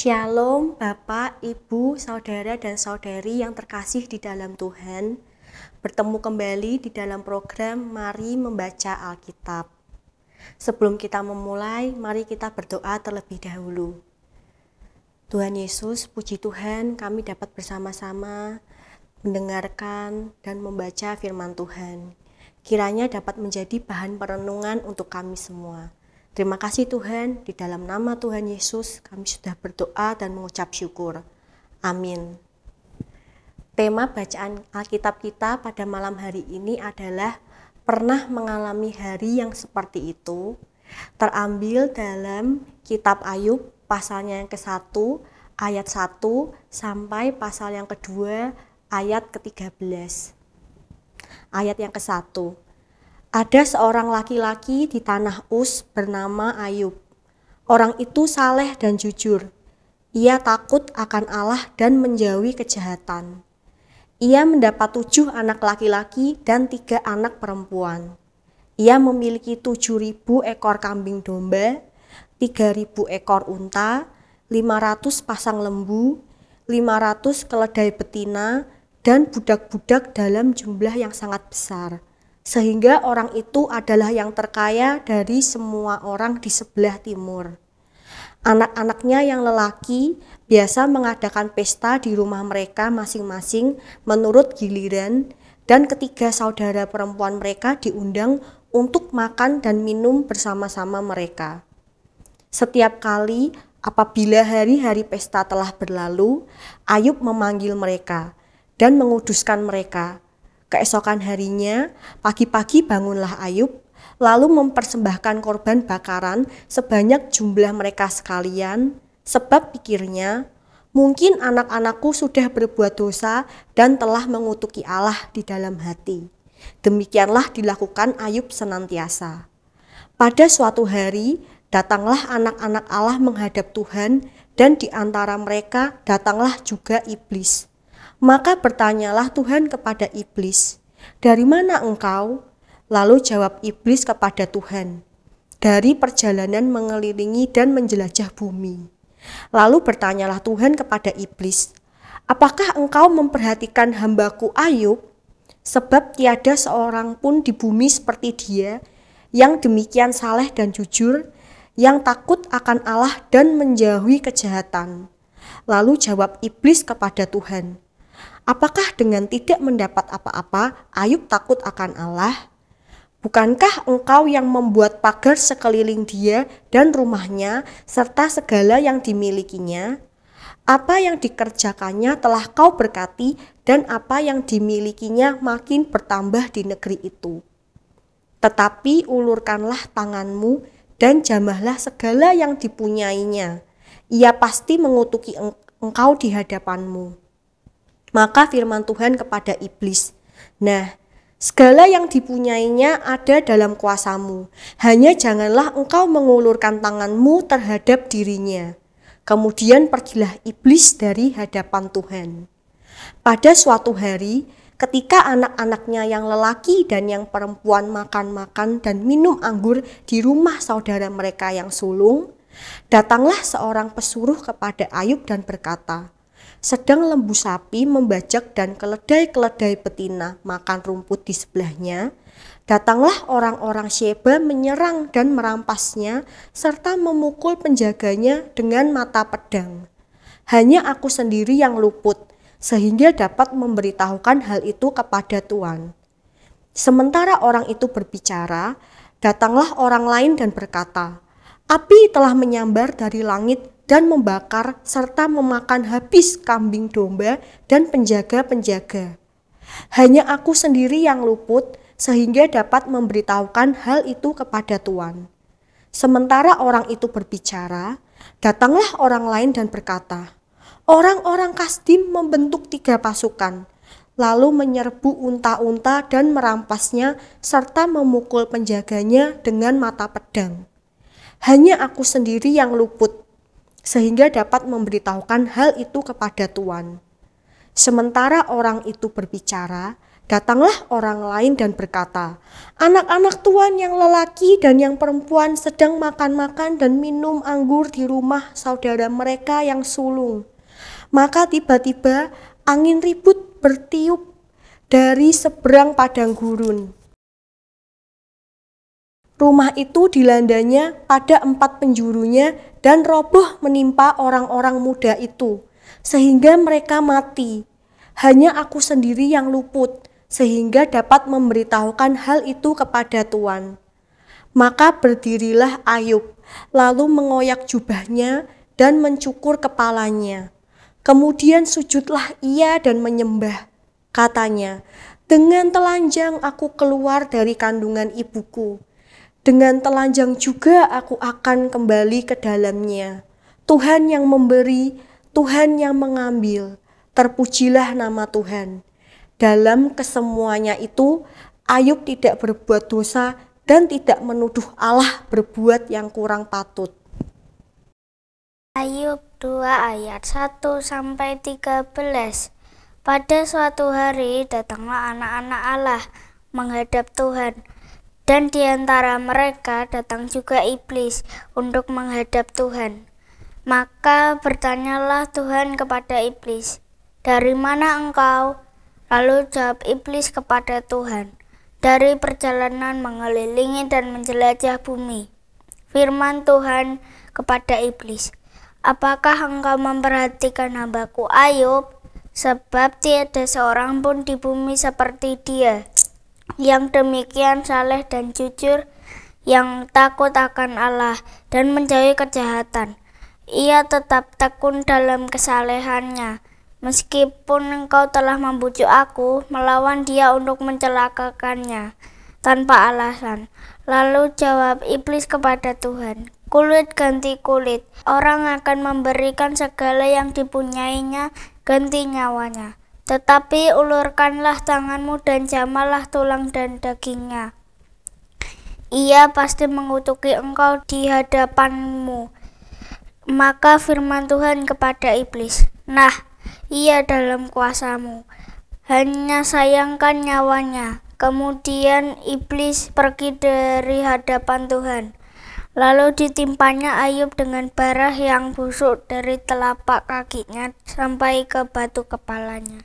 Shalom Bapak, Ibu, Saudara dan Saudari yang terkasih di dalam Tuhan. Bertemu kembali di dalam program Mari Membaca Alkitab. Sebelum kita memulai, mari kita berdoa terlebih dahulu. Tuhan Yesus, puji Tuhan kami dapat bersama-sama mendengarkan dan membaca firman Tuhan. Kiranya dapat menjadi bahan perenungan untuk kami semua. Terima kasih Tuhan, di dalam nama Tuhan Yesus kami sudah berdoa dan mengucap syukur. Amin. Tema bacaan Alkitab kita pada malam hari ini adalah pernah mengalami hari yang seperti itu, terambil dalam kitab Ayub pasalnya yang ke-1 ayat 1 sampai pasal yang kedua ayat ke-13. Ayat yang ke-1 ada seorang laki-laki di tanah Us bernama Ayub. Orang itu saleh dan jujur. Ia takut akan Allah dan menjauhi kejahatan. Ia mendapat tujuh anak laki-laki dan tiga anak perempuan. Ia memiliki tujuh ribu ekor kambing domba, tiga ribu ekor unta, lima ratus pasang lembu, lima ratus keledai betina, dan budak-budak dalam jumlah yang sangat besar sehingga orang itu adalah yang terkaya dari semua orang di sebelah timur. Anak-anaknya yang lelaki biasa mengadakan pesta di rumah mereka masing-masing menurut giliran dan ketiga saudara perempuan mereka diundang untuk makan dan minum bersama-sama mereka. Setiap kali apabila hari-hari pesta telah berlalu, Ayub memanggil mereka dan menguduskan mereka Keesokan harinya, pagi-pagi bangunlah Ayub, lalu mempersembahkan korban bakaran sebanyak jumlah mereka sekalian, sebab pikirnya, mungkin anak-anakku sudah berbuat dosa dan telah mengutuki Allah di dalam hati. Demikianlah dilakukan Ayub senantiasa. Pada suatu hari, datanglah anak-anak Allah menghadap Tuhan, dan di antara mereka datanglah juga iblis maka bertanyalah Tuhan kepada iblis, "Dari mana engkau?" Lalu jawab iblis kepada Tuhan, "Dari perjalanan mengelilingi dan menjelajah bumi." Lalu bertanyalah Tuhan kepada iblis, "Apakah engkau memperhatikan hambaku Ayub? Sebab tiada seorang pun di bumi seperti dia yang demikian saleh dan jujur, yang takut akan Allah dan menjauhi kejahatan." Lalu jawab iblis kepada Tuhan, Apakah dengan tidak mendapat apa-apa, Ayub takut akan Allah? Bukankah engkau yang membuat pagar sekeliling dia dan rumahnya, serta segala yang dimilikinya? Apa yang dikerjakannya telah kau berkati, dan apa yang dimilikinya makin bertambah di negeri itu. Tetapi ulurkanlah tanganmu dan jamahlah segala yang dipunyainya. Ia pasti mengutuki engkau di hadapanmu. Maka firman Tuhan kepada iblis, Nah, segala yang dipunyainya ada dalam kuasamu, hanya janganlah engkau mengulurkan tanganmu terhadap dirinya. Kemudian pergilah iblis dari hadapan Tuhan. Pada suatu hari, ketika anak-anaknya yang lelaki dan yang perempuan makan-makan dan minum anggur di rumah saudara mereka yang sulung, datanglah seorang pesuruh kepada Ayub dan berkata, sedang lembu sapi membajak dan keledai-keledai betina makan rumput di sebelahnya. Datanglah orang-orang Sheba menyerang dan merampasnya serta memukul penjaganya dengan mata pedang. Hanya aku sendiri yang luput sehingga dapat memberitahukan hal itu kepada Tuhan. Sementara orang itu berbicara, datanglah orang lain dan berkata, Api telah menyambar dari langit dan membakar serta memakan habis kambing domba dan penjaga-penjaga. Hanya aku sendiri yang luput sehingga dapat memberitahukan hal itu kepada Tuhan. Sementara orang itu berbicara, datanglah orang lain dan berkata, Orang-orang kastim membentuk tiga pasukan, lalu menyerbu unta-unta dan merampasnya serta memukul penjaganya dengan mata pedang. Hanya aku sendiri yang luput sehingga dapat memberitahukan hal itu kepada tuan. Sementara orang itu berbicara, datanglah orang lain dan berkata, "Anak-anak tuan yang lelaki dan yang perempuan sedang makan-makan dan minum anggur di rumah saudara mereka yang sulung." Maka tiba-tiba angin ribut bertiup dari seberang padang gurun. Rumah itu dilandanya pada empat penjurunya dan roboh menimpa orang-orang muda itu, sehingga mereka mati. Hanya aku sendiri yang luput, sehingga dapat memberitahukan hal itu kepada Tuhan. Maka berdirilah Ayub, lalu mengoyak jubahnya dan mencukur kepalanya. Kemudian sujudlah ia dan menyembah. Katanya, "Dengan telanjang aku keluar dari kandungan ibuku." Dengan telanjang juga aku akan kembali ke dalamnya. Tuhan yang memberi, Tuhan yang mengambil. Terpujilah nama Tuhan. Dalam kesemuanya itu, Ayub tidak berbuat dosa dan tidak menuduh Allah berbuat yang kurang patut. Ayub 2 ayat 1 sampai 13. Pada suatu hari datanglah anak-anak Allah menghadap Tuhan dan di antara mereka datang juga iblis untuk menghadap Tuhan. Maka bertanyalah Tuhan kepada iblis, "Dari mana engkau?" Lalu jawab iblis kepada Tuhan, "Dari perjalanan mengelilingi dan menjelajah bumi." Firman Tuhan kepada iblis, "Apakah engkau memperhatikan hambaku Ayub? Sebab tiada seorang pun di bumi seperti dia." Yang demikian saleh dan jujur, yang takut akan Allah dan menjauhi kejahatan. Ia tetap tekun dalam kesalehannya. Meskipun engkau telah membujuk aku melawan dia untuk mencelakakannya tanpa alasan. Lalu jawab iblis kepada Tuhan, kulit ganti kulit. Orang akan memberikan segala yang dipunyainya ganti nyawanya. Tetapi ulurkanlah tanganmu dan jamalah tulang dan dagingnya. Ia pasti mengutuki engkau di hadapanmu. Maka firman Tuhan kepada iblis, Nah, ia dalam kuasamu. Hanya sayangkan nyawanya. Kemudian iblis pergi dari hadapan Tuhan. Lalu ditimpanya Ayub dengan barah yang busuk dari telapak kakinya sampai ke batu kepalanya.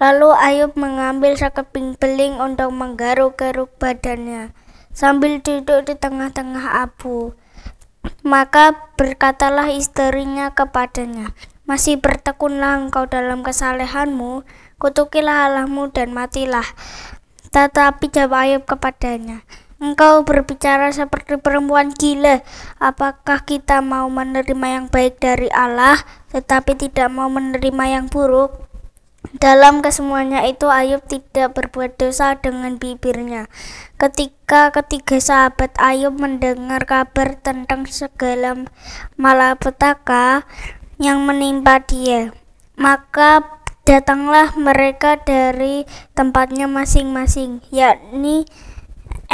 Lalu Ayub mengambil sekeping beling untuk menggaruk-garuk badannya sambil duduk di tengah-tengah abu. Maka berkatalah istrinya kepadanya, Masih bertekunlah engkau dalam kesalehanmu, kutukilah Allahmu dan matilah. Tetapi jawab Ayub kepadanya, Engkau berbicara seperti perempuan gila. Apakah kita mau menerima yang baik dari Allah, tetapi tidak mau menerima yang buruk? Dalam kesemuanya itu, Ayub tidak berbuat dosa dengan bibirnya. Ketika ketiga sahabat Ayub mendengar kabar tentang segala malapetaka yang menimpa dia, maka datanglah mereka dari tempatnya masing-masing, yakni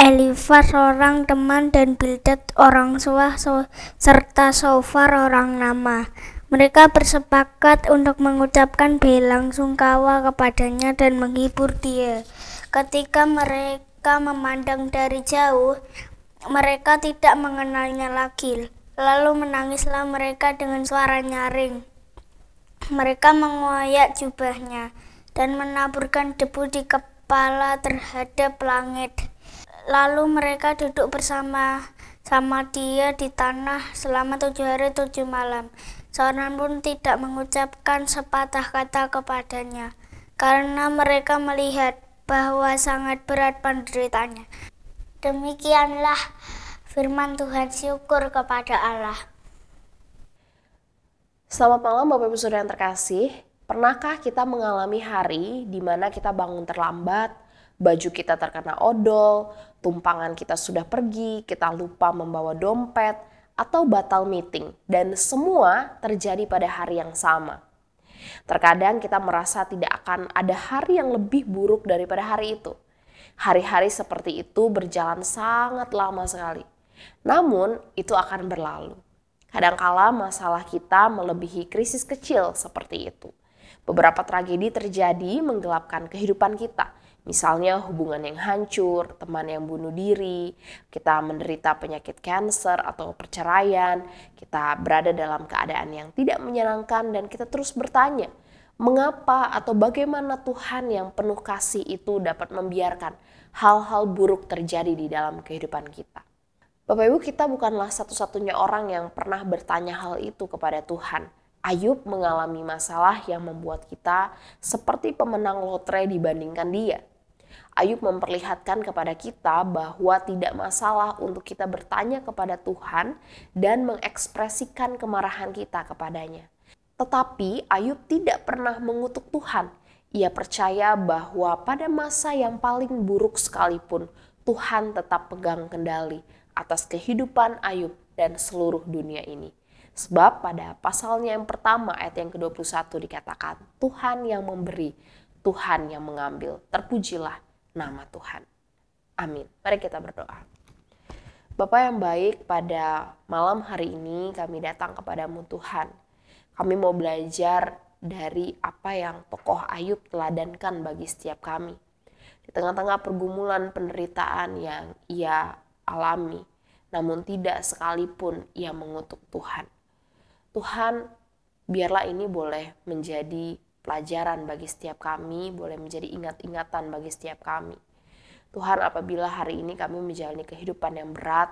Elifar seorang teman dan Bildad orang suah so, serta Sofar orang nama. Mereka bersepakat untuk mengucapkan belang sungkawa kepadanya dan menghibur dia. Ketika mereka memandang dari jauh, mereka tidak mengenalnya lagi. Lalu menangislah mereka dengan suara nyaring. Mereka mengoyak jubahnya dan menaburkan debu di kepala terhadap langit. Lalu mereka duduk bersama sama dia di tanah selama tujuh hari tujuh malam. Seorang pun tidak mengucapkan sepatah kata kepadanya, karena mereka melihat bahwa sangat berat penderitanya. Demikianlah firman Tuhan syukur kepada Allah. Selamat malam Bapak Ibu Saudara yang terkasih. Pernahkah kita mengalami hari di mana kita bangun terlambat, baju kita terkena odol, tumpangan kita sudah pergi, kita lupa membawa dompet, atau batal meeting, dan semua terjadi pada hari yang sama. Terkadang kita merasa tidak akan ada hari yang lebih buruk daripada hari itu. Hari-hari seperti itu berjalan sangat lama sekali. Namun, itu akan berlalu. Kadangkala masalah kita melebihi krisis kecil seperti itu. Beberapa tragedi terjadi menggelapkan kehidupan kita, Misalnya hubungan yang hancur, teman yang bunuh diri, kita menderita penyakit kanker atau perceraian, kita berada dalam keadaan yang tidak menyenangkan dan kita terus bertanya, mengapa atau bagaimana Tuhan yang penuh kasih itu dapat membiarkan hal-hal buruk terjadi di dalam kehidupan kita. Bapak Ibu, kita bukanlah satu-satunya orang yang pernah bertanya hal itu kepada Tuhan. Ayub mengalami masalah yang membuat kita seperti pemenang lotre dibandingkan dia. Ayub memperlihatkan kepada kita bahwa tidak masalah untuk kita bertanya kepada Tuhan dan mengekspresikan kemarahan kita kepadanya. Tetapi Ayub tidak pernah mengutuk Tuhan. Ia percaya bahwa pada masa yang paling buruk sekalipun, Tuhan tetap pegang kendali atas kehidupan Ayub dan seluruh dunia ini. Sebab pada pasalnya yang pertama ayat yang ke-21 dikatakan, Tuhan yang memberi, Tuhan yang mengambil. Terpujilah nama Tuhan. Amin. Mari kita berdoa. Bapak yang baik, pada malam hari ini kami datang kepadamu Tuhan. Kami mau belajar dari apa yang tokoh Ayub teladankan bagi setiap kami. Di tengah-tengah pergumulan penderitaan yang ia alami, namun tidak sekalipun ia mengutuk Tuhan. Tuhan, biarlah ini boleh menjadi pelajaran bagi setiap kami, boleh menjadi ingat-ingatan bagi setiap kami. Tuhan, apabila hari ini kami menjalani kehidupan yang berat,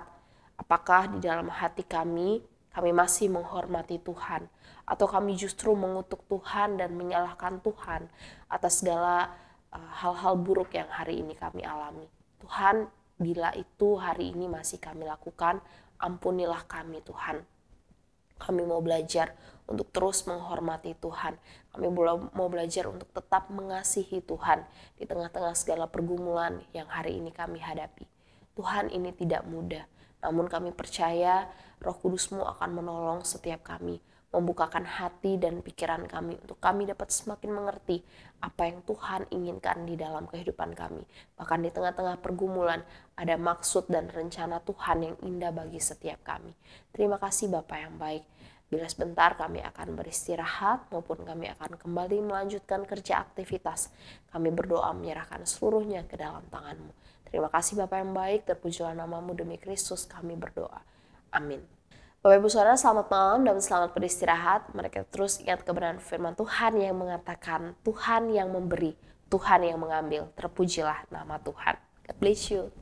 apakah di dalam hati kami kami masih menghormati Tuhan, atau kami justru mengutuk Tuhan dan menyalahkan Tuhan atas segala eh, hal-hal buruk yang hari ini kami alami. Tuhan, bila itu hari ini masih kami lakukan, ampunilah kami, Tuhan. Kami mau belajar untuk terus menghormati Tuhan. Kami mau belajar untuk tetap mengasihi Tuhan di tengah-tengah segala pergumulan yang hari ini kami hadapi. Tuhan ini tidak mudah, namun kami percaya roh kudusmu akan menolong setiap kami membukakan hati dan pikiran kami untuk kami dapat semakin mengerti apa yang Tuhan inginkan di dalam kehidupan kami. Bahkan di tengah-tengah pergumulan ada maksud dan rencana Tuhan yang indah bagi setiap kami. Terima kasih Bapak yang baik. Bila sebentar kami akan beristirahat maupun kami akan kembali melanjutkan kerja aktivitas. Kami berdoa menyerahkan seluruhnya ke dalam tanganmu. Terima kasih Bapak yang baik, terpujilah namamu demi Kristus kami berdoa. Amin. Bapak Ibu Saudara, selamat malam dan selamat beristirahat. Mereka terus ingat kebenaran firman Tuhan yang mengatakan, Tuhan yang memberi, Tuhan yang mengambil. Terpujilah nama Tuhan. God bless you.